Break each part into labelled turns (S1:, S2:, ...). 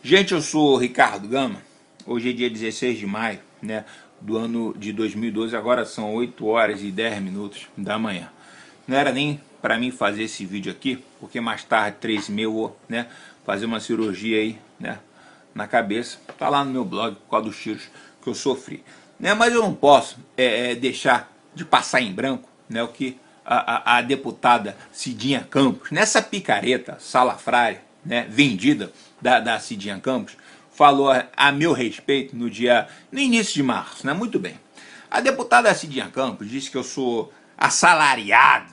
S1: Gente, eu sou Ricardo Gama. Hoje é dia 16 de maio, né, do ano de 2012. Agora são 8 horas e 10 minutos da manhã. Não era nem para mim fazer esse vídeo aqui, porque mais tarde, 3 mil, vou, né, fazer uma cirurgia aí, né, na cabeça. Tá lá no meu blog qual dos tiros que eu sofri, né? Mas eu não posso é, é, deixar de passar em branco, né, o que a, a, a deputada Cidinha Campos, nessa picareta salafrária né, vendida da, da Cidinha Campos, falou a, a, meu respeito no dia, no início de março, né? Muito bem. A deputada Cidinha Campos disse que eu sou assalariado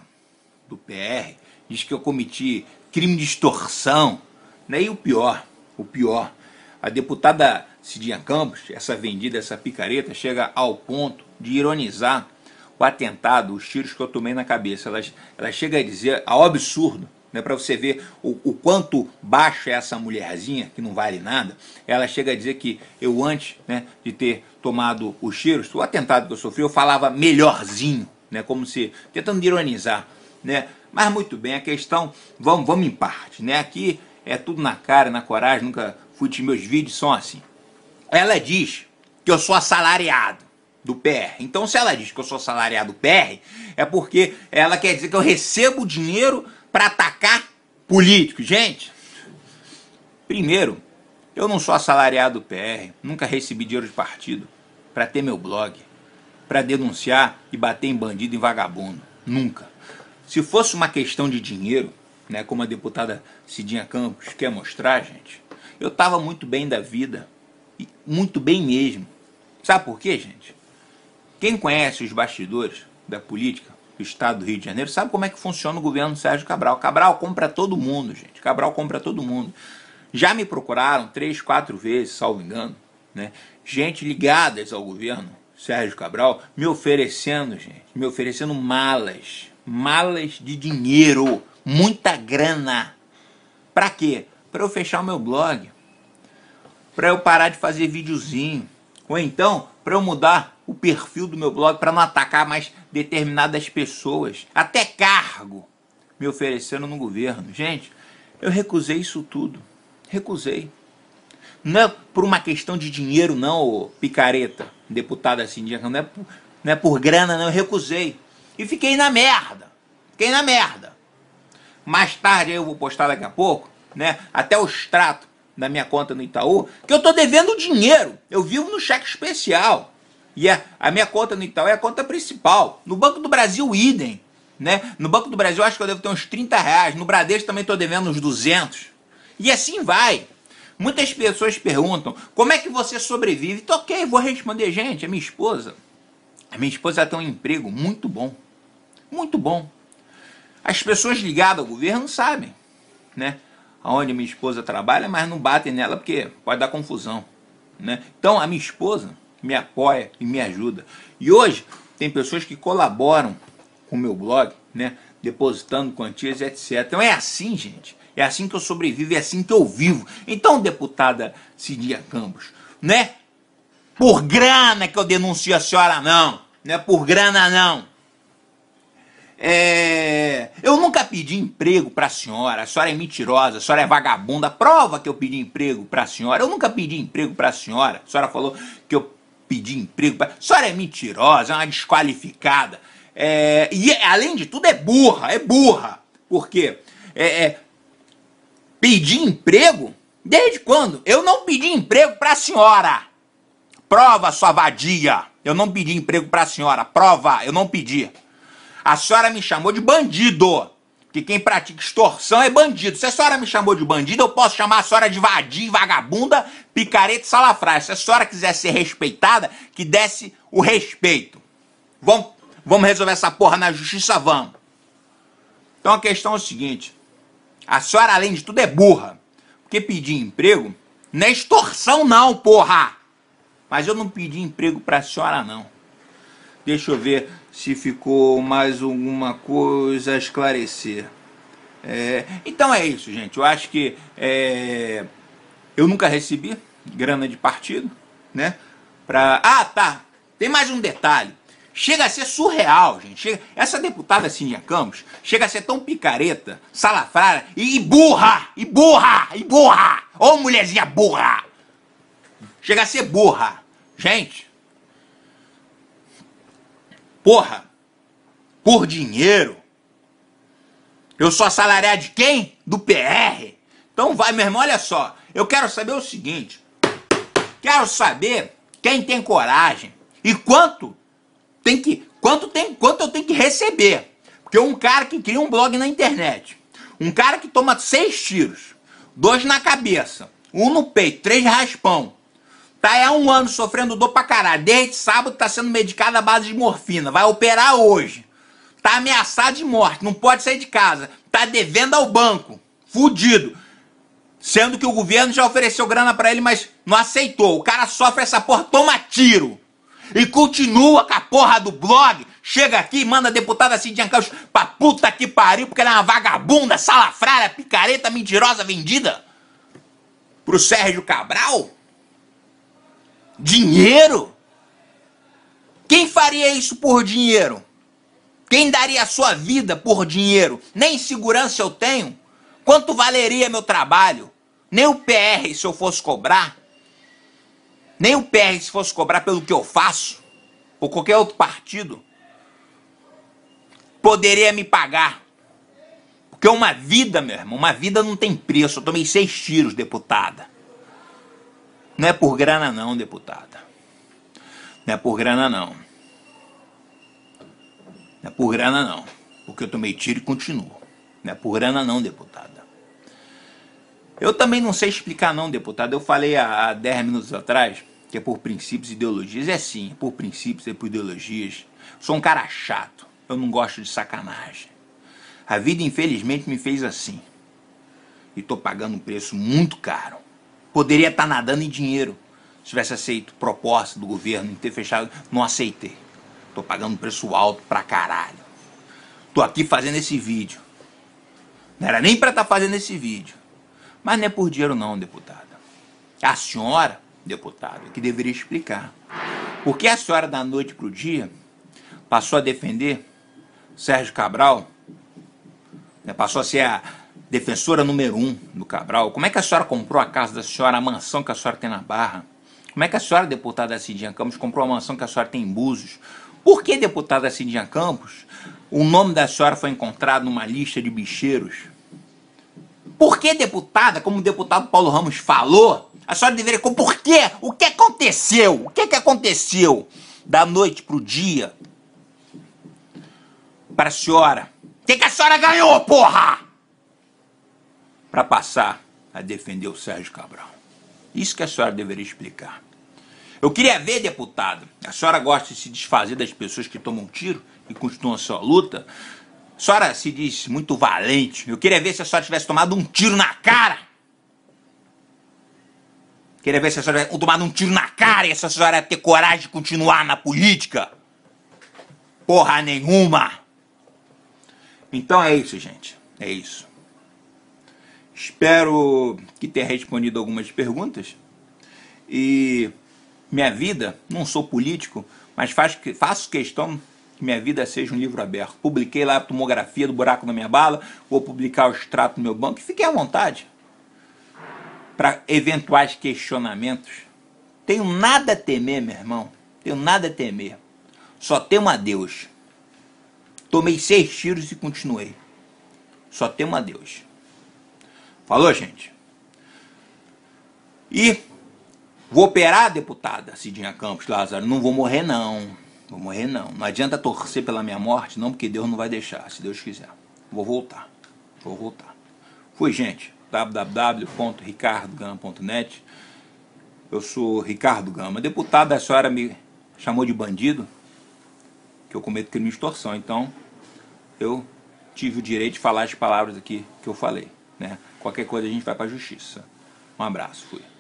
S1: do PR, disse que eu cometi crime de extorsão, né? E o pior, o pior, a deputada Cidinha Campos, essa vendida, essa picareta, chega ao ponto de ironizar o atentado, os tiros que eu tomei na cabeça. Ela, ela chega a dizer, ao absurdo, né, para você ver o, o, quanto baixa é essa mulherzinha, que não vale nada, ela chega a dizer que eu antes né, de ter tomado os cheiro, o atentado que eu sofri, eu falava melhorzinho, né, como se tentando ironizar. Né? Mas muito bem, a questão, vamos, vamos em parte. Né? Aqui é tudo na cara, na coragem, nunca fui de meus vídeos são assim. Ela diz que eu sou assalariado do PR. Então, se ela diz que eu sou assalariado do PR, é porque ela quer dizer que eu recebo dinheiro para atacar político. Gente, primeiro, eu não sou assalariado do PR, nunca recebi dinheiro de partido para ter meu blog, para denunciar e bater em bandido e vagabundo. Nunca. Se fosse uma questão de dinheiro, né, como a deputada Cidinha Campos quer mostrar, gente, eu estava muito bem da vida, e muito bem mesmo. Sabe por quê, gente? Quem conhece os bastidores da política estado do Rio de Janeiro, sabe como é que funciona o governo Sérgio Cabral. Cabral compra todo mundo, gente. Cabral compra todo mundo. Já me procuraram três, quatro vezes, salvo engano, né? Gente ligadas ao governo Sérgio Cabral me oferecendo, gente, me oferecendo malas, malas de dinheiro, muita grana. Para quê? Para eu fechar o meu blog. Para eu parar de fazer videozinho. Ou então, para eu mudar o perfil do meu blog para não atacar mais determinadas pessoas, até cargo me oferecendo no governo. Gente, eu recusei isso tudo. Recusei. Não é por uma questão de dinheiro, não, picareta, deputada assim, não é, por, não é por grana, não. Eu recusei. E fiquei na merda. Fiquei na merda. Mais tarde eu vou postar daqui a pouco, né? Até o extrato na minha conta no Itaú, que eu estou devendo dinheiro. Eu vivo no cheque especial. E a, é, a minha conta no Itaú é a conta principal. No Banco do Brasil, idem. Né? No Banco do Brasil, acho que eu devo ter uns 30 reais. No Bradesco também estou devendo uns 200. E assim vai. Muitas pessoas perguntam, como é que você sobrevive? Então, ok, vou responder, gente, a minha esposa. A minha esposa tem um emprego muito bom. Muito bom. As pessoas ligadas ao governo sabem. Né? onde minha esposa trabalha, mas não batem nela porque pode dar confusão. Né? Então a minha esposa me apoia e me ajuda. E hoje tem pessoas que colaboram com o meu blog, né? depositando quantias, etc. Então é assim, gente. É assim que eu sobrevivo, é assim que eu vivo. Então, deputada Cidia Campos, né? Por grana que eu denuncio a senhora, não. Não é por grana, não. É... Eu nunca pedi emprego para a senhora, a senhora é mentirosa, a senhora é vagabunda, prova que eu pedi emprego para a senhora. Eu nunca pedi emprego para a senhora, a senhora falou que eu pedi emprego para... A senhora é mentirosa, é uma desqualificada. É... E além de tudo é burra, é burra. Por quê? É, é... Pedir emprego? Desde quando? Eu não pedi emprego para a senhora. Prova, sua vadia. Eu não pedi emprego para a senhora. Prova, eu não pedi. A senhora me chamou de bandido. Que quem pratica extorsão é bandido. Se a senhora me chamou de bandido, eu posso chamar a senhora de vadia, vagabunda, picareta e salafraia. Se a senhora quiser ser respeitada, que desse o respeito. Vamos, vamos resolver essa porra na justiça, vamos. Então a questão é o seguinte. A senhora, além de tudo, é burra. Porque pedir emprego não é extorsão não, porra. Mas eu não pedi emprego pra senhora, não. Deixa eu ver se ficou mais alguma coisa a esclarecer. É, então é isso, gente. Eu acho que é, eu nunca recebi grana de partido, né? Pra... Ah, tá. Tem mais um detalhe. Chega a ser surreal, gente. Chega... Essa deputada Cindy Campos chega a ser tão picareta, salafrara e, e burra! E burra! E burra! Ô mulherzinha burra! Chega a ser burra. Gente, Porra! Por dinheiro! Eu sou assalariado de quem? Do PR! Então vai, meu irmão, olha só. Eu quero saber o seguinte. Quero saber quem tem coragem e quanto tem que quanto tem quanto eu tenho que receber. Porque um cara que cria um blog na internet, um cara que toma seis tiros, dois na cabeça, um no peito, três raspão, Tá há um ano sofrendo dor pra caralho. Desde sábado tá sendo medicado à base de morfina. Vai operar hoje. Tá ameaçado de morte. Não pode sair de casa. Tá devendo ao banco. Fudido. Sendo que o governo já ofereceu grana para ele, mas não aceitou. O cara sofre essa porra, toma tiro. E continua com a porra do blog. Chega aqui e manda a deputada Cidinha Campos pra puta que pariu, porque ela é uma vagabunda, salafrária, picareta, mentirosa, vendida. Pro Sérgio Cabral? Dinheiro? Quem faria isso por dinheiro? Quem daria a sua vida por dinheiro? Nem segurança eu tenho. Quanto valeria meu trabalho? Nem o PR se eu fosse cobrar. Nem o PR se fosse cobrar pelo que eu faço. Ou qualquer outro partido. Poderia me pagar. Porque uma vida, meu irmão, uma vida não tem preço. Eu tomei seis tiros, deputada. Não é por grana não, deputada. Não é por grana não. Não é por grana não. Porque eu tomei tiro e continuo. Não é por grana não, deputada. Eu também não sei explicar não, deputada. Eu falei há, 10 minutos atrás que é por princípios e ideologias. É sim, é por princípios, é por ideologias. Sou um cara chato. Eu não gosto de sacanagem. A vida, infelizmente, me fez assim. E tô pagando um preço muito caro. Poderia estar tá nadando em dinheiro se tivesse aceito proposta do governo em ter fechado. Não aceitei. Tô pagando preço alto pra caralho. Tô aqui fazendo esse vídeo. Não era nem para estar tá fazendo esse vídeo. Mas não é por dinheiro não, deputada. É a senhora, deputado, que deveria explicar. Por que a senhora da noite pro dia passou a defender Sérgio Cabral? Né? Passou a ser a, defensora número um do Cabral, como é que a senhora comprou a casa da senhora, a mansão que a senhora tem na Barra? Como é que a senhora, deputada Cidinha Campos, comprou a mansão que a senhora tem em Búzios? Por que, deputada Cidinha Campos, o nome da senhora foi encontrado numa lista de bicheiros? Por que, deputada, como o deputado Paulo Ramos falou, a senhora deveria. Por quê? O que aconteceu? O que, que aconteceu da noite para o dia para a senhora? O que, que a senhora ganhou, porra? para passar a defender o Sérgio Cabral. Isso que a senhora deveria explicar. Eu queria ver, deputado, a senhora gosta de se desfazer das pessoas que tomam tiro e continuam a sua luta. A senhora se diz muito valente. Eu queria ver se a senhora tivesse tomado um tiro na cara. Eu queria ver se a senhora tivesse tomado um tiro na cara e se a senhora ia ter coragem de continuar na política. Porra nenhuma! Então é isso, gente. É isso. Espero que tenha respondido algumas perguntas. E minha vida, não sou político, mas faço questão que minha vida seja um livro aberto. Publiquei lá a tomografia do buraco na minha bala, vou publicar o extrato do meu banco, fiquei à vontade para eventuais questionamentos. Tenho nada a temer, meu irmão. Tenho nada a temer. Só temo a Deus. Tomei seis tiros e continuei. Só temo a Deus. Falou, gente? E vou operar deputada Cidinha Campos Lázaro. Não vou morrer, não. Vou morrer, não. Não adianta torcer pela minha morte, não, porque Deus não vai deixar, se Deus quiser. Vou voltar. Vou voltar. Fui, gente. www.ricardogama.net Eu sou Ricardo Gama. Deputada, a senhora me chamou de bandido, que eu cometo crime de extorsão. Então, eu tive o direito de falar as palavras aqui que eu falei, né? Qualquer coisa a gente vai para a justiça. Um abraço, fui.